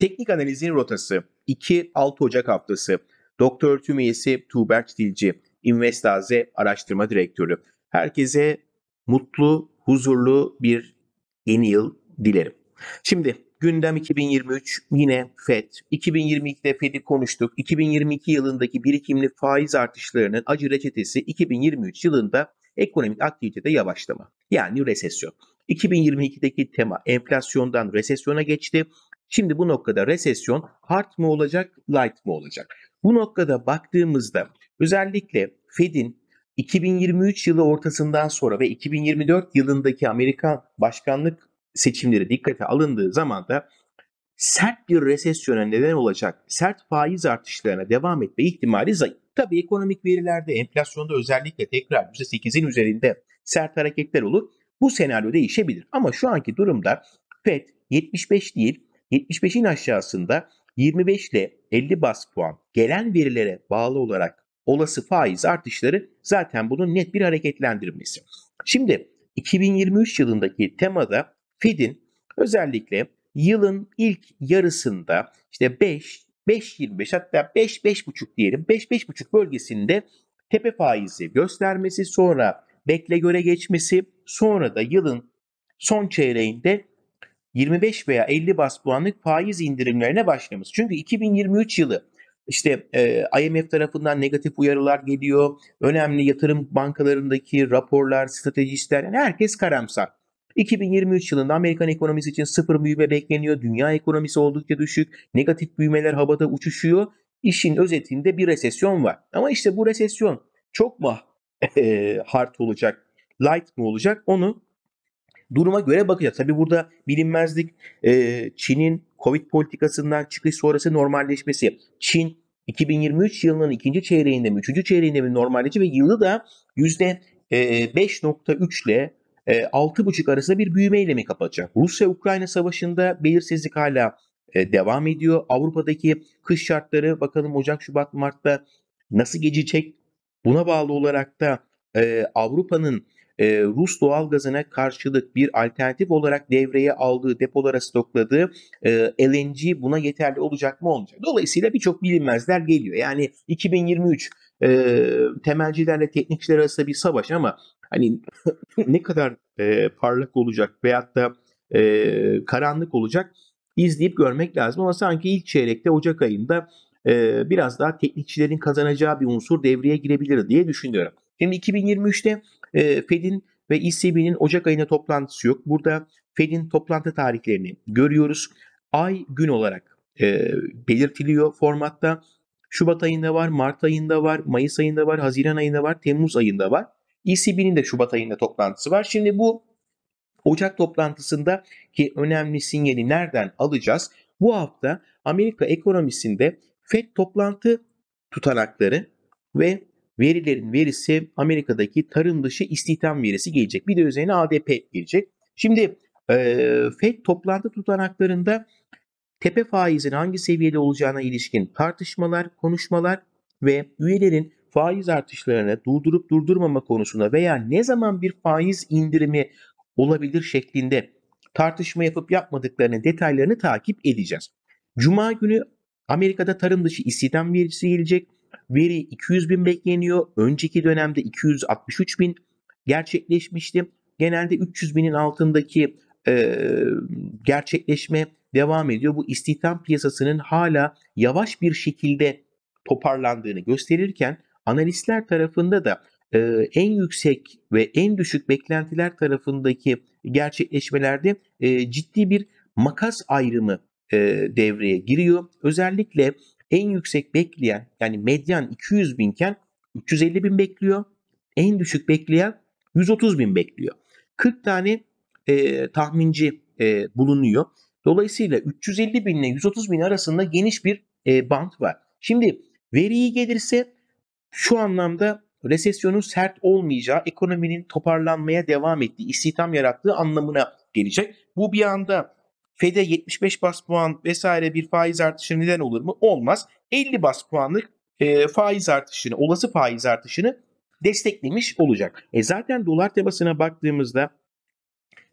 Teknik analizin rotası 2-6 Ocak haftası. Doktor tüm üyesi Tuğberk Dilci, Investaze Araştırma Direktörü. Herkese mutlu, huzurlu bir yeni yıl dilerim. Şimdi gündem 2023 yine FED. 2022'de FED'i konuştuk. 2022 yılındaki birikimli faiz artışlarının acı reçetesi 2023 yılında ekonomik aktivitede yavaşlama. Yani resesyon. 2022'deki tema enflasyondan resesyona geçti. Şimdi bu noktada resesyon hard mı olacak, light mı olacak? Bu noktada baktığımızda özellikle Fed'in 2023 yılı ortasından sonra ve 2024 yılındaki Amerikan başkanlık seçimleri dikkate alındığı zaman da sert bir resesyona neden olacak sert faiz artışlarına devam etme ihtimali zayıf. Tabii ekonomik verilerde enflasyonda özellikle tekrar %8'in üzerinde sert hareketler olur. Bu senaryo değişebilir ama şu anki durumda FED 75 değil 75'in aşağısında 25 ile 50 bas puan gelen verilere bağlı olarak olası faiz artışları zaten bunun net bir hareketlendirmesi. Şimdi 2023 yılındaki temada Fed'in özellikle yılın ilk yarısında işte 5, 5.25 hatta 5, 5.5 diyelim 5, 5.5 bölgesinde tepe faizi göstermesi sonra bekle göre geçmesi sonra da yılın son çeyreğinde 25 veya 50 bas puanlık faiz indirimlerine başlaması. Çünkü 2023 yılı işte e, IMF tarafından negatif uyarılar geliyor. Önemli yatırım bankalarındaki raporlar, stratejistler yani herkes karamsar. 2023 yılında Amerikan ekonomisi için sıfır büyüme bekleniyor. Dünya ekonomisi oldukça düşük. Negatif büyümeler havada uçuşuyor. İşin özetinde bir resesyon var. Ama işte bu resesyon çok mu e, hard olacak, light mı olacak onu duruma göre bakacağız. Tabi burada bilinmezlik e, Çin'in Covid politikasından çıkış sonrası normalleşmesi. Çin 2023 yılının ikinci çeyreğinde mi, üçüncü çeyreğinde mi normalleşti ve yılı da yüzde %5.3 e, ile 6.5 e, arasında bir büyümeyle mi kapatacak? Rusya-Ukrayna savaşında belirsizlik hala e, devam ediyor. Avrupa'daki kış şartları bakalım Ocak, Şubat, Mart'ta nasıl geçecek? Buna bağlı olarak da Avrupa'nın e, Rus doğalgazına karşılık bir alternatif olarak devreye aldığı, depolara stokladığı e, LNG buna yeterli olacak mı olmayacak? Dolayısıyla birçok bilinmezler geliyor. Yani 2023 e, temelcilerle teknikçiler arasında bir savaş ama hani ne kadar e, parlak olacak veyahut da karanlık olacak izleyip görmek lazım ama sanki ilk çeyrekte Ocak ayında biraz daha teknikçilerin kazanacağı bir unsur devreye girebilir diye düşünüyorum. Şimdi 2023'te Fed'in ve ECB'nin Ocak ayında toplantısı yok. Burada Fed'in toplantı tarihlerini görüyoruz. Ay gün olarak e, belirtiliyor formatta. Şubat ayında var, Mart ayında var, Mayıs ayında var, Haziran ayında var, Temmuz ayında var. ECB'nin de Şubat ayında toplantısı var. Şimdi bu Ocak toplantısında ki önemli sinyali nereden alacağız? Bu hafta Amerika ekonomisinde FED toplantı tutanakları ve verilerin verisi Amerika'daki tarım dışı istihdam verisi gelecek. Bir de üzerine ADP gelecek. Şimdi e, FED toplantı tutanaklarında tepe faizin hangi seviyede olacağına ilişkin tartışmalar, konuşmalar ve üyelerin faiz artışlarını durdurup durdurmama konusunda veya ne zaman bir faiz indirimi olabilir şeklinde tartışma yapıp yapmadıklarını detaylarını takip edeceğiz. Cuma günü Amerika'da tarım dışı istihdam verisi gelecek. Veri 200 bin bekleniyor. Önceki dönemde 263 bin gerçekleşmişti. Genelde 300 binin altındaki e, gerçekleşme devam ediyor. Bu istihdam piyasasının hala yavaş bir şekilde toparlandığını gösterirken analistler tarafında da e, en yüksek ve en düşük beklentiler tarafındaki gerçekleşmelerde e, ciddi bir makas ayrımı e, devreye giriyor. Özellikle en yüksek bekleyen yani medyan 200 binken 350 bin bekliyor. En düşük bekleyen 130 bin bekliyor. 40 tane e, tahminci e, bulunuyor. Dolayısıyla 350 bin ile 130 bin arasında geniş bir e, band var. Şimdi veriyi gelirse şu anlamda resesyonun sert olmayacağı, ekonominin toparlanmaya devam ettiği, istihdam yarattığı anlamına gelecek. Bu bir anda FED'e 75 bas puan vesaire bir faiz artışı neden olur mu? Olmaz. 50 bas puanlık e, faiz artışını, olası faiz artışını desteklemiş olacak. E zaten dolar tabasına baktığımızda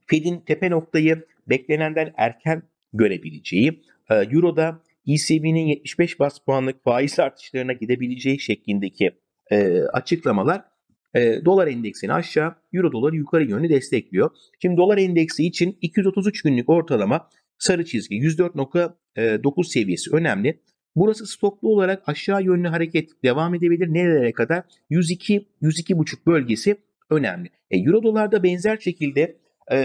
Fed'in tepe noktayı beklenenden erken görebileceği, e, Euro'da ECB'nin 75 bas puanlık faiz artışlarına gidebileceği şeklindeki e, açıklamalar e, dolar endeksini aşağı, euro doları yukarı yönlü destekliyor. Şimdi dolar endeksi için 233 günlük ortalama sarı çizgi 104.9 seviyesi önemli. Burası stoklu olarak aşağı yönlü hareket devam edebilir. Nerelere kadar? 102 102.5 bölgesi önemli. E, Euro dolarda benzer şekilde e,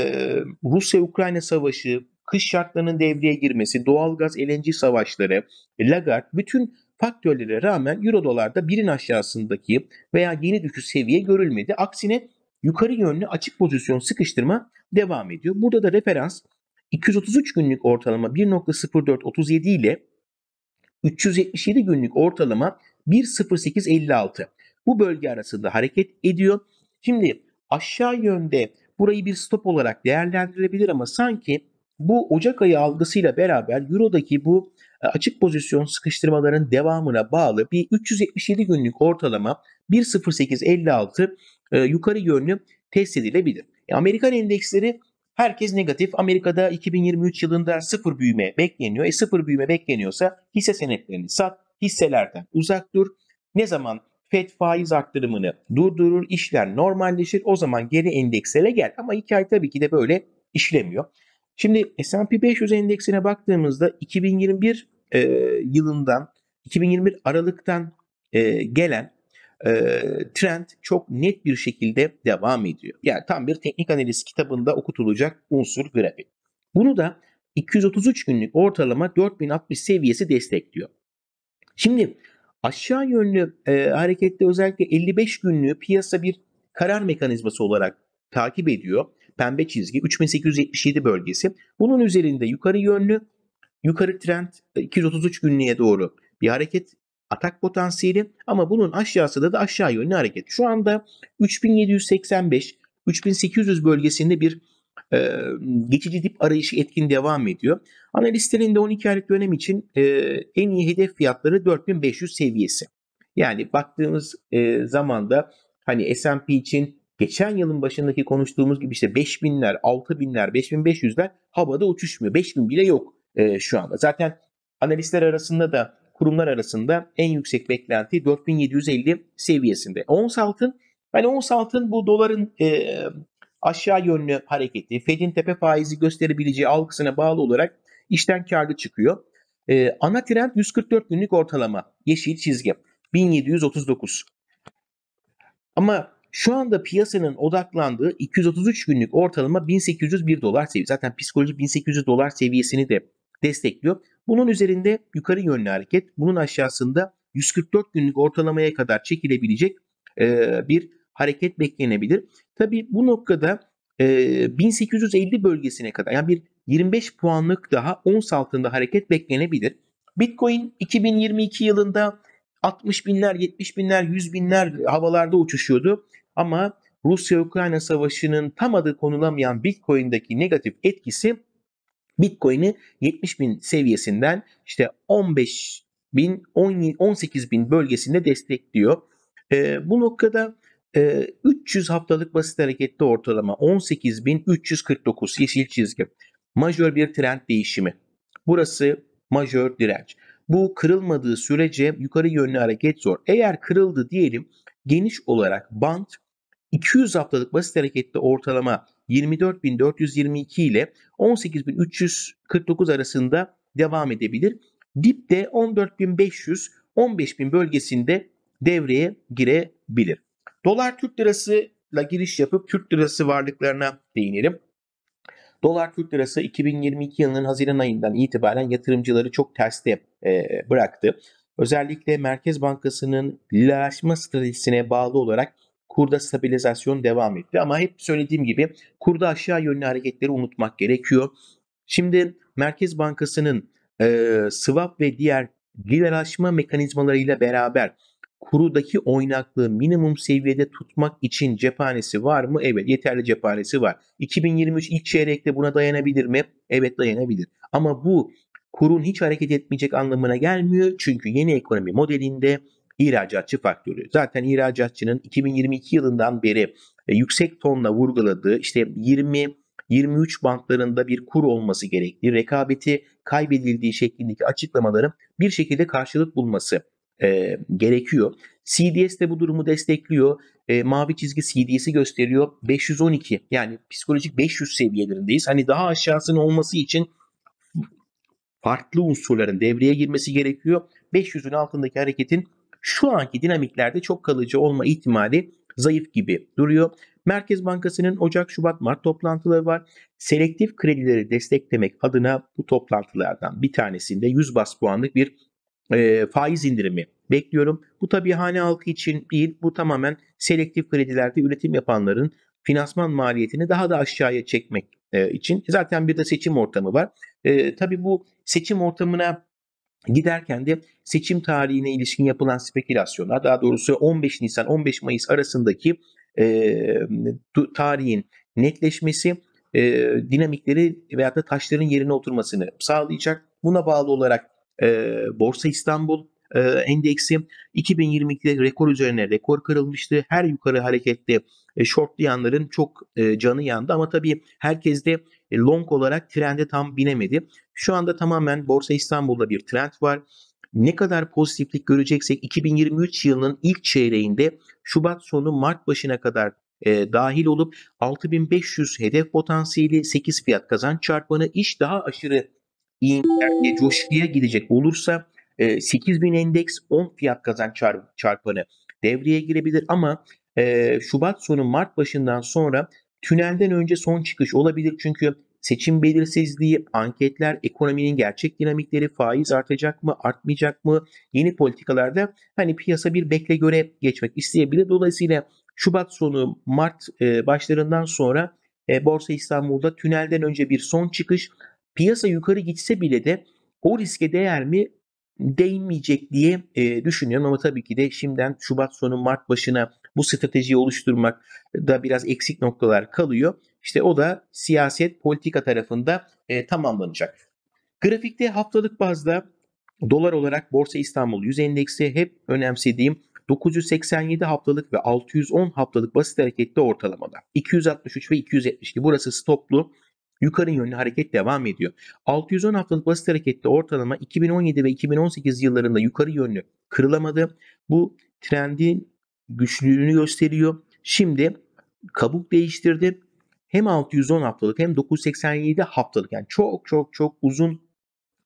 Rusya-Ukrayna savaşı, kış şartlarının devreye girmesi, doğalgaz, LNG savaşları, e, lagart bütün faktörlere rağmen euro dolarda birin aşağısındaki veya yeni düşüş seviye görülmedi. Aksine yukarı yönlü açık pozisyon sıkıştırma devam ediyor. Burada da referans 233 günlük ortalama 1.0437 ile 377 günlük ortalama 1.0856. Bu bölge arasında hareket ediyor. Şimdi aşağı yönde burayı bir stop olarak değerlendirilebilir ama sanki bu Ocak ayı algısıyla beraber Euro'daki bu e, açık pozisyon sıkıştırmaların devamına bağlı bir 377 günlük ortalama 1.0856 e, yukarı yönlü test edilebilir. E, Amerikan endeksleri herkes negatif. Amerika'da 2023 yılında sıfır büyüme bekleniyor. E sıfır büyüme bekleniyorsa hisse senetlerini sat, hisselerden uzak dur. Ne zaman FED faiz arttırımını durdurur, işler normalleşir o zaman geri endeksele gel. Ama hikaye tabii ki de böyle işlemiyor. Şimdi S&P 500 endeksine baktığımızda 2021 e, yılından 2021 Aralık'tan e, gelen e, trend çok net bir şekilde devam ediyor. Yani tam bir teknik analiz kitabında okutulacak unsur grafik. Bunu da 233 günlük ortalama 4060 seviyesi destekliyor. Şimdi aşağı yönlü e, harekette özellikle 55 günlüğü piyasa bir karar mekanizması olarak takip ediyor. Pembe çizgi 3877 bölgesi. Bunun üzerinde yukarı yönlü yukarı trend 233 e, günlüğe doğru bir hareket atak potansiyeli ama bunun aşağısında da aşağı yönlü hareket. Şu anda 3785 3800 bölgesinde bir e, geçici dip arayışı etkin devam ediyor. Analistlerin de 12 aylık dönem için e, en iyi hedef fiyatları 4500 seviyesi. Yani baktığımız e, zamanda hani S&P için geçen yılın başındaki konuştuğumuz gibi işte 5000'ler, 6000'ler, 5500'ler havada uçuşmuyor. 5000 bile yok e, şu anda. Zaten analistler arasında da kurumlar arasında en yüksek beklenti 4750 seviyesinde. Ons altın, ben ons altın bu doların e, aşağı yönlü hareketi, Fed'in tepe faizi gösterebileceği algısına bağlı olarak işten karlı çıkıyor. E, ana trend 144 günlük ortalama, yeşil çizgi 1739. Ama şu anda piyasanın odaklandığı 233 günlük ortalama 1801 dolar seviyesi. Zaten psikoloji 1800 dolar seviyesini de destekliyor. Bunun üzerinde yukarı yönlü hareket, bunun aşağısında 144 günlük ortalamaya kadar çekilebilecek e, bir hareket beklenebilir. Tabi bu noktada 1850 e, bölgesine kadar yani bir 25 puanlık daha ons altında hareket beklenebilir. Bitcoin 2022 yılında 60 binler, 70 binler, 100 binler havalarda uçuşuyordu. Ama Rusya-Ukrayna savaşının tam adı konulamayan Bitcoin'deki negatif etkisi Bitcoin'i 70 bin seviyesinden işte 15 bin 18 bin bölgesinde destekliyor. E, bu noktada e, 300 haftalık basit harekette ortalama 18 bin 349 yeşil çizgi. Majör bir trend değişimi. Burası majör direnç. Bu kırılmadığı sürece yukarı yönlü hareket zor. Eğer kırıldı diyelim geniş olarak band 200 haftalık basit harekette ortalama 24.422 ile 18.349 arasında devam edebilir. Dip de 14.500 15.000 bölgesinde devreye girebilir. Dolar Türk Lirası ile giriş yapıp Türk Lirası varlıklarına değinelim. Dolar Türk Lirası 2022 yılının Haziran ayından itibaren yatırımcıları çok terste e, bıraktı. Özellikle Merkez Bankası'nın lilaşma stratejisine bağlı olarak Kurda stabilizasyon devam etti ama hep söylediğim gibi kurda aşağı yönlü hareketleri unutmak gerekiyor. Şimdi Merkez Bankası'nın e, swap ve diğer dilerleşme mekanizmalarıyla beraber kurudaki oynaklığı minimum seviyede tutmak için cephanesi var mı? Evet yeterli cephanesi var. 2023 ilk çeyrekte buna dayanabilir mi? Evet dayanabilir. Ama bu kurun hiç hareket etmeyecek anlamına gelmiyor. Çünkü yeni ekonomi modelinde ihracatçı faktörü. Zaten ihracatçının 2022 yılından beri e, yüksek tonla vurguladığı işte 20 23 bantlarında bir kur olması gerektiği, rekabeti kaybedildiği şeklindeki açıklamaların bir şekilde karşılık bulması e, gerekiyor. CDS de bu durumu destekliyor. E, mavi çizgi CDS'i gösteriyor. 512 yani psikolojik 500 seviyelerindeyiz. Hani daha aşağısının olması için farklı unsurların devreye girmesi gerekiyor. 500'ün altındaki hareketin şu anki dinamiklerde çok kalıcı olma ihtimali zayıf gibi duruyor. Merkez Bankası'nın Ocak, Şubat, Mart toplantıları var. Selektif kredileri desteklemek adına bu toplantılardan bir tanesinde 100 bas puanlık bir e, faiz indirimi bekliyorum. Bu tabi hane halkı için değil, bu tamamen selektif kredilerde üretim yapanların finansman maliyetini daha da aşağıya çekmek e, için. Zaten bir de seçim ortamı var. E, tabii bu seçim ortamına Giderken de seçim tarihine ilişkin yapılan spekülasyonlar daha doğrusu 15 Nisan 15 Mayıs arasındaki e, tarihin netleşmesi e, dinamikleri veyahut da taşların yerine oturmasını sağlayacak. Buna bağlı olarak e, Borsa İstanbul e, endeksi 2022'de rekor üzerine rekor kırılmıştı. Her yukarı harekette e, shortlayanların çok e, canı yandı ama tabii herkes de e, long olarak trende tam binemedi. Şu anda tamamen Borsa İstanbul'da bir trend var ne kadar pozitiflik göreceksek 2023 yılının ilk çeyreğinde Şubat sonu Mart başına kadar e, dahil olup 6500 hedef potansiyeli 8 fiyat kazanç çarpanı iş daha aşırı iyimserliğe coşkuya gidecek olursa 8000 ee, endeks 10 fiyat kazanç çarp, çarpanı devreye girebilir ama e, Şubat sonu Mart başından sonra tünelden önce son çıkış olabilir çünkü seçim belirsizliği, anketler, ekonominin gerçek dinamikleri, faiz artacak mı, artmayacak mı, yeni politikalarda hani piyasa bir bekle göre geçmek isteyebilir. Dolayısıyla Şubat sonu Mart e, başlarından sonra e, Borsa İstanbul'da tünelden önce bir son çıkış. Piyasa yukarı gitse bile de o riske değer mi değinmeyecek diye e, düşünüyorum ama tabii ki de şimdiden Şubat sonu Mart başına bu stratejiyi oluşturmak da biraz eksik noktalar kalıyor. İşte o da siyaset politika tarafında e, tamamlanacak. Grafikte haftalık bazda dolar olarak Borsa İstanbul 100 endeksi hep önemsediğim 987 haftalık ve 610 haftalık basit hareketli ortalamada. 263 ve 272 burası stoplu yukarı yönlü hareket devam ediyor. 610 haftalık basit harekette ortalama 2017 ve 2018 yıllarında yukarı yönlü kırılamadı. Bu trendin güçlülüğünü gösteriyor. Şimdi kabuk değiştirdi. Hem 610 haftalık hem 987 haftalık yani çok çok çok uzun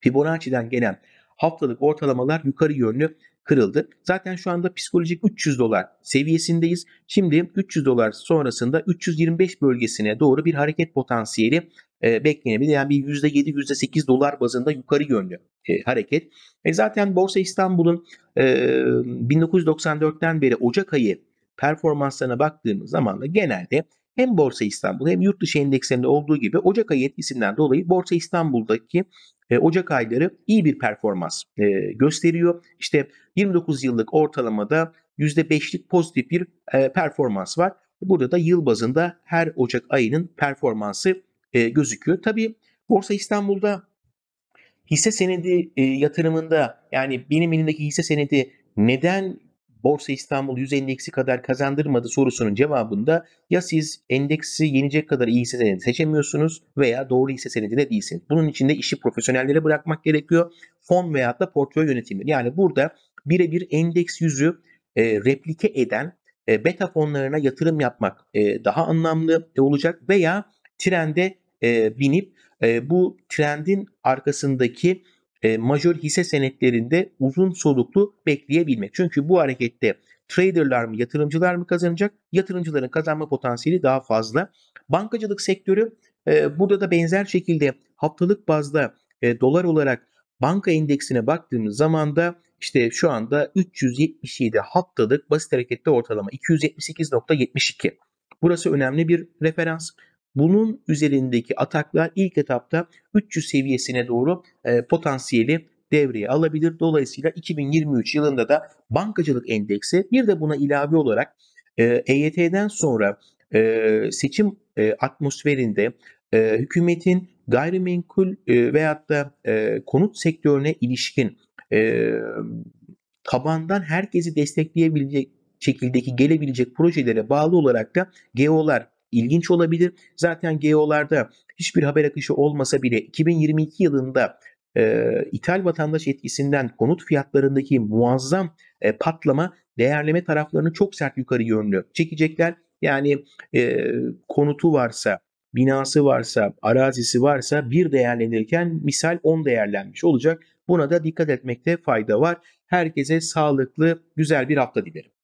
Fibonacci'den gelen haftalık ortalamalar yukarı yönlü kırıldı. Zaten şu anda psikolojik 300 dolar seviyesindeyiz. Şimdi 300 dolar sonrasında 325 bölgesine doğru bir hareket potansiyeli e, beklenebilir. Yani bir %7, %8 dolar bazında yukarı yönlü e, hareket. E zaten Borsa İstanbul'un e, 1994'ten beri Ocak ayı performanslarına baktığımız zaman da genelde hem Borsa İstanbul hem yurt dışı endekslerinde olduğu gibi Ocak ayı etkisinden dolayı Borsa İstanbul'daki e, Ocak ayları iyi bir performans e, gösteriyor. İşte 29 yıllık ortalamada %5'lik pozitif bir e, performans var. Burada da yıl bazında her Ocak ayının performansı e, gözüküyor. Tabii Borsa İstanbul'da hisse senedi e, yatırımında yani benim elimdeki hisse senedi neden Borsa İstanbul 100 endeksi kadar kazandırmadı sorusunun cevabında ya siz endeksi yenecek kadar iyi hisse senedi seçemiyorsunuz veya doğru hisse senedi de değilsiniz. Bunun için de işi profesyonellere bırakmak gerekiyor. Fon veyahut da portföy yönetimi. Yani burada birebir endeks yüzü e, replike eden e, beta fonlarına yatırım yapmak e, daha anlamlı olacak veya trende e, binip e, bu trendin arkasındaki e, majör hisse senetlerinde uzun soluklu bekleyebilmek. Çünkü bu harekette traderlar mı yatırımcılar mı kazanacak? Yatırımcıların kazanma potansiyeli daha fazla. Bankacılık sektörü e, burada da benzer şekilde haftalık bazda e, dolar olarak banka endeksine baktığımız zaman da işte şu anda 377 haftalık basit harekette ortalama 278.72. Burası önemli bir referans. Bunun üzerindeki ataklar ilk etapta 300 seviyesine doğru e, potansiyeli devreye alabilir. Dolayısıyla 2023 yılında da bankacılık endeksi bir de buna ilave olarak e, EYT'den sonra e, seçim e, atmosferinde e, hükümetin gayrimenkul e, veyahut da e, konut sektörüne ilişkin e, tabandan herkesi destekleyebilecek şekildeki gelebilecek projelere bağlı olarak da GEO'lar ilginç olabilir. Zaten GEO'larda hiçbir haber akışı olmasa bile 2022 yılında e, ithal vatandaş etkisinden konut fiyatlarındaki muazzam e, patlama değerleme taraflarını çok sert yukarı yönlü çekecekler. Yani e, konutu varsa, binası varsa, arazisi varsa bir değerlenirken misal 10 değerlenmiş olacak. Buna da dikkat etmekte fayda var. Herkese sağlıklı, güzel bir hafta dilerim.